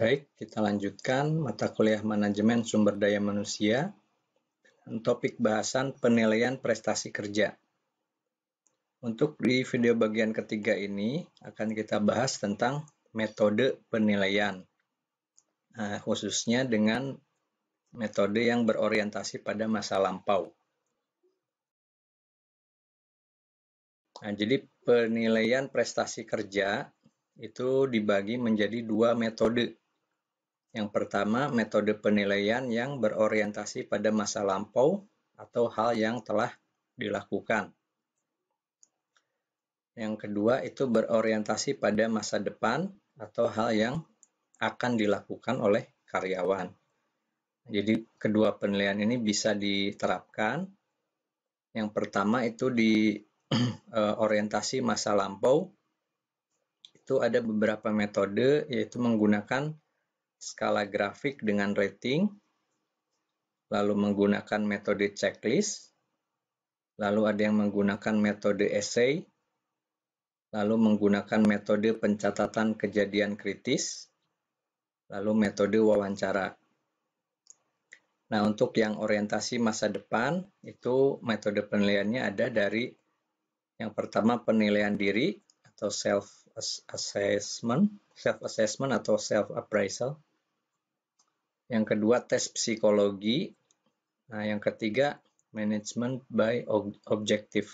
Baik, kita lanjutkan mata kuliah manajemen sumber daya manusia. Topik bahasan penilaian prestasi kerja. Untuk di video bagian ketiga ini akan kita bahas tentang metode penilaian. Nah, khususnya dengan metode yang berorientasi pada masa lampau. Nah, jadi penilaian prestasi kerja itu dibagi menjadi dua metode yang pertama, metode penilaian yang berorientasi pada masa lampau atau hal yang telah dilakukan. Yang kedua, itu berorientasi pada masa depan atau hal yang akan dilakukan oleh karyawan. Jadi, kedua penilaian ini bisa diterapkan. Yang pertama, itu di eh, orientasi masa lampau. Itu ada beberapa metode, yaitu menggunakan skala grafik dengan rating, lalu menggunakan metode checklist, lalu ada yang menggunakan metode essay, lalu menggunakan metode pencatatan kejadian kritis, lalu metode wawancara. Nah, untuk yang orientasi masa depan, itu metode penilaiannya ada dari yang pertama penilaian diri atau self assessment, self assessment atau self appraisal yang kedua tes psikologi, nah yang ketiga management by objective.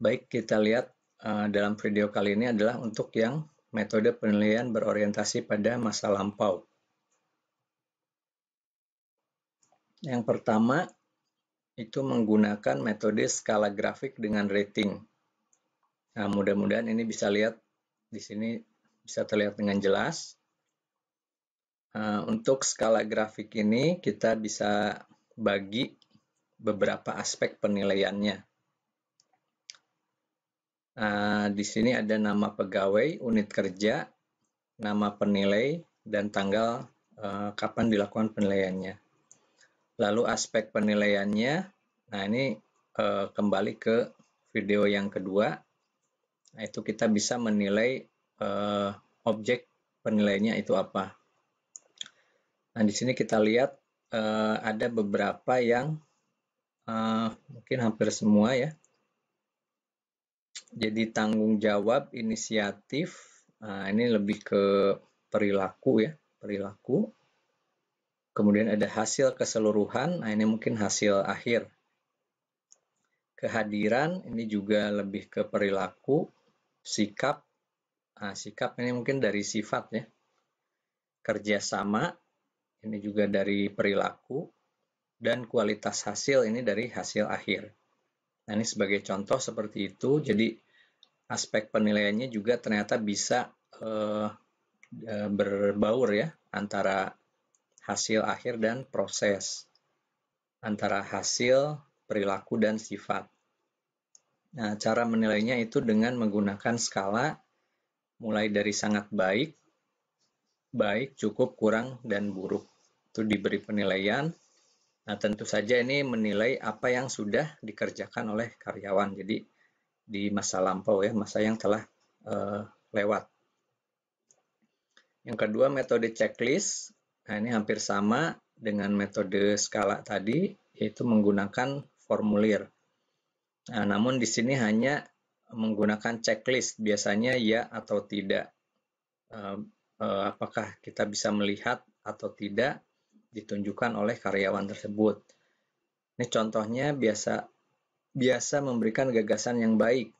Baik, kita lihat uh, dalam video kali ini adalah untuk yang metode penilaian berorientasi pada masa lampau. Yang pertama itu menggunakan metode skala grafik dengan rating. Nah, mudah-mudahan ini bisa lihat di sini bisa terlihat dengan jelas. Eh, untuk skala grafik ini kita bisa bagi beberapa aspek penilaiannya. Uh, di sini ada nama pegawai, unit kerja, nama penilai, dan tanggal uh, kapan dilakukan penilaiannya. Lalu aspek penilaiannya, nah ini uh, kembali ke video yang kedua, nah, itu kita bisa menilai uh, objek penilaiannya itu apa. Nah, di sini kita lihat uh, ada beberapa yang uh, mungkin hampir semua ya. Jadi tanggung jawab, inisiatif, uh, ini lebih ke perilaku ya, perilaku. Kemudian ada hasil keseluruhan, nah ini mungkin hasil akhir. Kehadiran, ini juga lebih ke perilaku, sikap, nah, sikap ini mungkin dari sifat ya. Kerjasama, ini juga dari perilaku, dan kualitas hasil ini dari hasil akhir. Nah, ini sebagai contoh seperti itu. Jadi, aspek penilaiannya juga ternyata bisa eh, eh, berbaur ya antara hasil akhir dan proses, antara hasil, perilaku, dan sifat. Nah, cara menilainya itu dengan menggunakan skala mulai dari sangat baik, baik, cukup, kurang, dan buruk itu diberi penilaian. Nah, tentu saja ini menilai apa yang sudah dikerjakan oleh karyawan. Jadi di masa lampau ya, masa yang telah uh, lewat. Yang kedua metode checklist. Nah, ini hampir sama dengan metode skala tadi, yaitu menggunakan formulir. Nah, namun di sini hanya menggunakan checklist, biasanya ya atau tidak. Uh, uh, apakah kita bisa melihat atau tidak ditunjukkan oleh karyawan tersebut. Ini contohnya biasa biasa memberikan gagasan yang baik.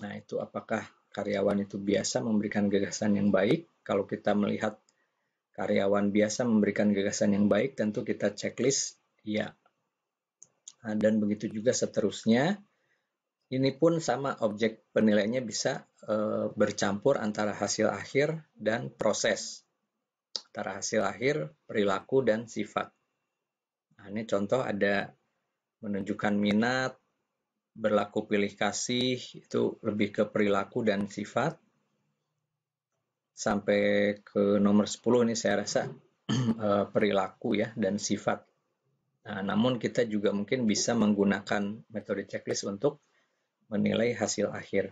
Nah, itu apakah karyawan itu biasa memberikan gagasan yang baik? Kalau kita melihat karyawan biasa memberikan gagasan yang baik, tentu kita checklist ya. Nah, dan begitu juga seterusnya. Ini pun sama objek penilaiannya bisa e, bercampur antara hasil akhir dan proses antara hasil akhir, perilaku, dan sifat. Nah, ini contoh ada menunjukkan minat, berlaku pilih kasih, itu lebih ke perilaku dan sifat. Sampai ke nomor 10 ini saya rasa eh, perilaku ya dan sifat. Nah, namun kita juga mungkin bisa menggunakan metode checklist untuk menilai hasil akhir.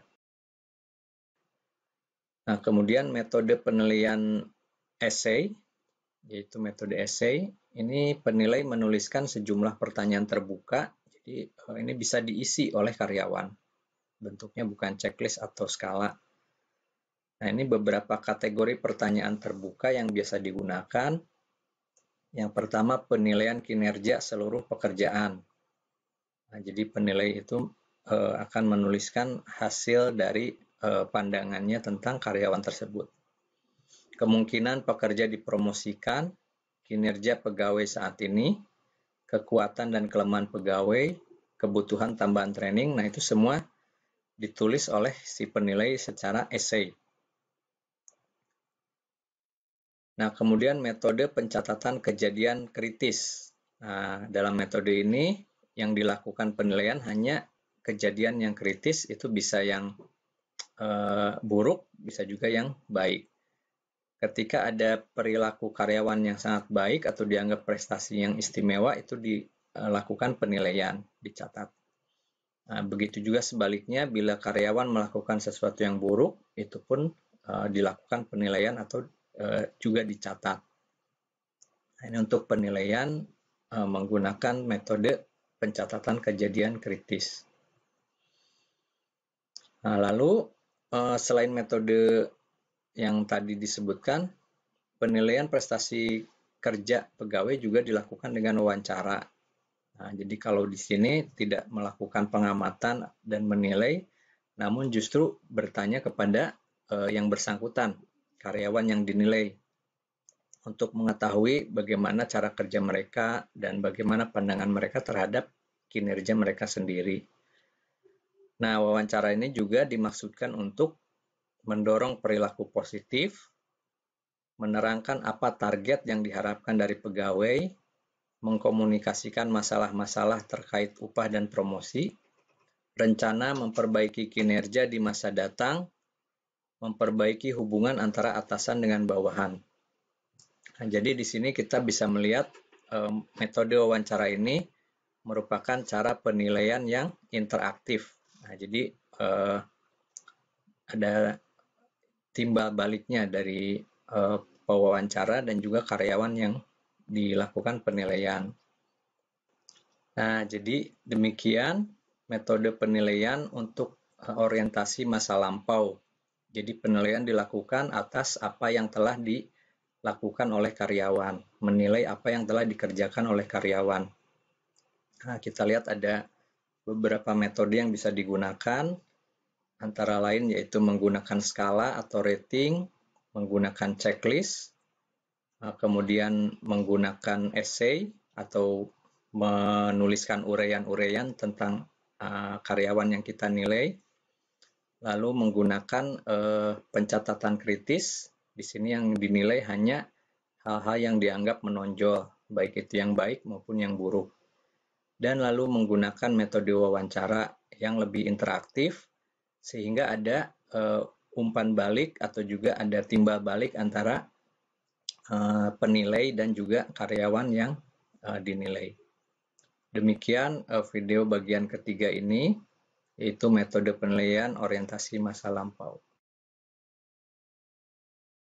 Nah, kemudian metode penilaian essay, yaitu metode essay. Ini penilai menuliskan sejumlah pertanyaan terbuka, jadi eh, ini bisa diisi oleh karyawan. Bentuknya bukan checklist atau skala. Nah, ini beberapa kategori pertanyaan terbuka yang biasa digunakan. Yang pertama, penilaian kinerja seluruh pekerjaan. Nah, jadi penilai itu eh, akan menuliskan hasil dari eh, pandangannya tentang karyawan tersebut kemungkinan pekerja dipromosikan, kinerja pegawai saat ini, kekuatan dan kelemahan pegawai, kebutuhan tambahan training, nah itu semua ditulis oleh si penilai secara esai. Nah, kemudian metode pencatatan kejadian kritis. Nah, dalam metode ini yang dilakukan penilaian hanya kejadian yang kritis itu bisa yang eh, buruk, bisa juga yang baik ketika ada perilaku karyawan yang sangat baik atau dianggap prestasi yang istimewa itu dilakukan penilaian, dicatat. Nah, begitu juga sebaliknya bila karyawan melakukan sesuatu yang buruk itu pun uh, dilakukan penilaian atau uh, juga dicatat. Nah, ini untuk penilaian uh, menggunakan metode pencatatan kejadian kritis. Nah, lalu uh, selain metode yang tadi disebutkan, penilaian prestasi kerja pegawai juga dilakukan dengan wawancara. Nah, jadi kalau di sini tidak melakukan pengamatan dan menilai, namun justru bertanya kepada eh, yang bersangkutan, karyawan yang dinilai, untuk mengetahui bagaimana cara kerja mereka dan bagaimana pandangan mereka terhadap kinerja mereka sendiri. Nah, wawancara ini juga dimaksudkan untuk mendorong perilaku positif, menerangkan apa target yang diharapkan dari pegawai, mengkomunikasikan masalah-masalah terkait upah dan promosi, rencana memperbaiki kinerja di masa datang, memperbaiki hubungan antara atasan dengan bawahan. Nah, jadi di sini kita bisa melihat metode wawancara ini merupakan cara penilaian yang interaktif. Nah, jadi eh, ada timbal baliknya dari eh, pewawancara dan juga karyawan yang dilakukan penilaian. Nah, jadi demikian metode penilaian untuk eh, orientasi masa lampau. Jadi penilaian dilakukan atas apa yang telah dilakukan oleh karyawan, menilai apa yang telah dikerjakan oleh karyawan. Nah, kita lihat ada beberapa metode yang bisa digunakan antara lain yaitu menggunakan skala atau rating, menggunakan checklist, eh, kemudian menggunakan essay atau menuliskan uraian-uraian tentang eh, karyawan yang kita nilai, lalu menggunakan eh, pencatatan kritis. Di sini yang dinilai hanya hal-hal yang dianggap menonjol, baik itu yang baik maupun yang buruk. Dan lalu menggunakan metode wawancara yang lebih interaktif, sehingga ada uh, umpan balik atau juga ada timbal balik antara uh, penilai dan juga karyawan yang uh, dinilai. Demikian uh, video bagian ketiga ini, yaitu metode penilaian orientasi masa lampau.